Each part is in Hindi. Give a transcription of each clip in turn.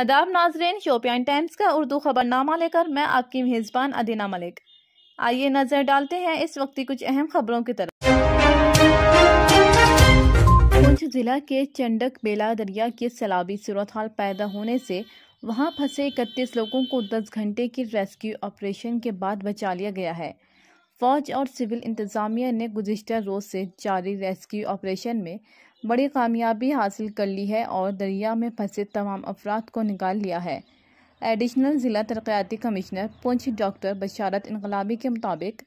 अदाब नाजरेन शोपियान टाइम्स का उर्दू खबरनामा लेकर मैं आपकी मेज़बान अदीना मलिक आइए नज़र डालते हैं इस वक्त की कुछ अहम खबरों की तरफ पुंछ जिला के चंडक बेला दरिया की सैलाबी सूरत हाल पैदा होने से वहां फंसे इकतीस लोगों को 10 घंटे की रेस्क्यू ऑपरेशन के बाद बचा लिया गया है फ़ौज और सिविल इंतज़ामिया ने गुजशत रोज़ से जारी रेस्क्यू ऑपरेशन में बड़ी कामयाबी हासिल कर ली है और दरिया में फंसे तमाम अफराद को निकाल लिया है एडिशनल ज़िला तरक्याती कमिश्नर पुंछ डॉक्टर बशारत इनकलाबी के मुताबिक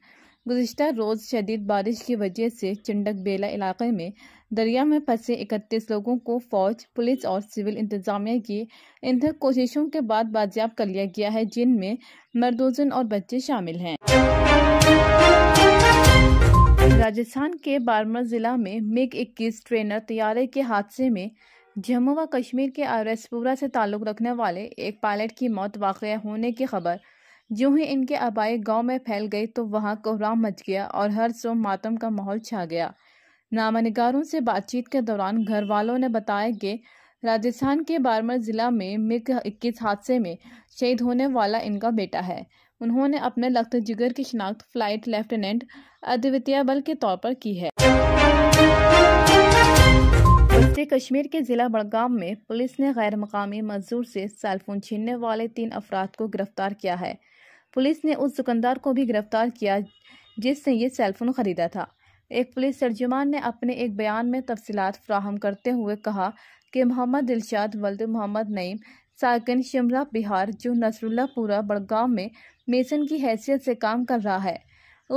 गुजशत रोज़ शदीद बारिश की वजह से चंडक बेला इलाके में दरिया में फंसे इकतीस लोगों को फौज पुलिस और सिविल इंतजामिया की इंधक कोशिशों के बाद बाजियाब कर लिया गया है जिनमें मरदोजन और बच्चे शामिल हैं राजस्थान के बारमर ज़िला में मिग 21 ट्रेनर तैयारे के हादसे में जम्मू व कश्मीर के आरएसपुरा से ताल्लुक़ रखने वाले एक पायलट की मौत वाक़ होने की खबर जो ही इनके आबाई गांव में फैल गई तो वहां कोहराम मच गया और हर सो मातम का माहौल छा गया नामा से बातचीत के दौरान घर वालों ने बताया कि राजस्थान के बारमर जिला में मिग इक्कीस हादसे में शहीद होने वाला इनका बेटा है उन्होंने अपने लख्त जिगर की शिनाख्त फ्लाइट लेफ्टिनेंट अद्वितीय बल के तौर पर की है वस्ती कश्मीर के ज़िला बड़गाम में पुलिस ने गैर मकामी मजदूर से सेलफोन छीनने वाले तीन अफराद को गिरफ्तार किया है पुलिस ने उस दुकानदार को भी गिरफ्तार किया जिसने ये सेलफोन ख़रीदा था एक पुलिस तर्जुमान ने अपने एक बयान में तफसीत फ्राहम करते हुए कहा कि मोहम्मद दिलशाद वल्द मोहम्मद नईम साकिन शिमला बिहार जो नसरुल्लापुरा बड़गाम में मेसन की हैसियत से काम कर रहा है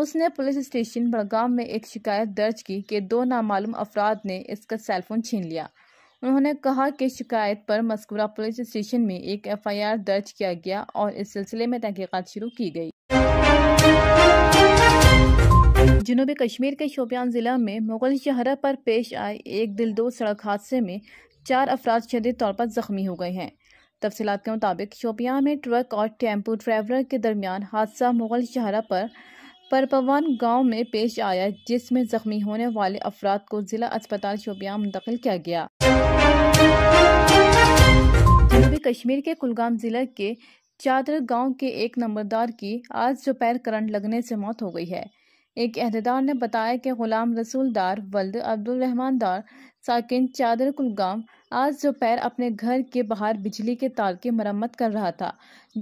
उसने पुलिस स्टेशन बड़गाम में एक शिकायत दर्ज की कि दो नामालूम अफराद ने इसका सेलफोन छीन लिया उन्होंने कहा कि शिकायत पर मस्कुरा पुलिस स्टेशन में एक एफआईआर दर्ज किया गया और इस सिलसिले में तहकीकात शुरू की गई जनूबी कश्मीर के शोपियान ज़िला में मुगल शहर पर पेश आए एक दिलदोज सड़क हादसे में चार अफराद शदीद तौर पर ज़ख्मी हो गए हैं तफसीत के मुताबिक शोपियाँ में ट्रक और टेम्पो ट्रैवलर के दरमियान हादसा मुगल शहरा पर परपवान गांव में पेश आया जिसमें जख्मी होने वाले अफराद को जिला अस्पताल शोपियाँ मुंतकिल किया गया जनूबी कश्मीर के कुलगाम जिला के चादर गांव के एक नंबरदार की आज दोपहर करंट लगने से मौत हो गई है एक अहदेदार ने बताया कि गुलाम रसूल दार वल्द अब्दुलरहमान दार साकििन चादर कुलगाम आज दोपहर अपने घर के बाहर बिजली के तार की मरम्मत कर रहा था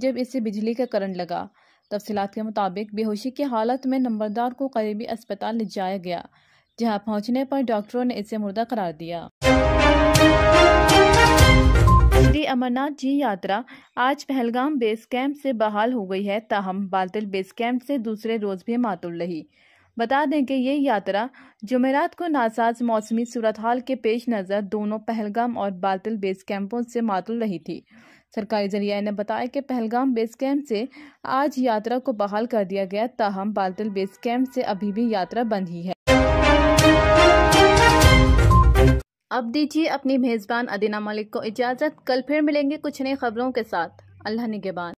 जब इसे बिजली का करंट लगा तफसीत के मुताबिक बेहोशी की हालत में नंबरदार को करीबी अस्पताल ले जाया गया जहां पहुंचने पर डॉक्टरों ने इसे मुर्दा करार दिया श्री अमरनाथ जी यात्रा आज पहलगाम बेस कैंप से बहाल हो गई है ताहम बालतल बेस कैंप से दूसरे रोज भी मातुल रही बता दें कि ये यात्रा जमेरात को नासाज मौसमी सूरत हाल के पेश नज़र दोनों पहलगाम और बातल बेस कैंपों से मातुल रही थी सरकारी जरिया ने बताया कि पहलगाम बेस कैंप से आज यात्रा को बहाल कर दिया गया ताहम बालतल बेस कैंप से अभी भी यात्रा बंद ही है अब दीजिए अपनी मेज़बान अदीना मलिक को इजाज़त कल फिर मिलेंगे कुछ नई खबरों के साथ अल्लाह निगेबान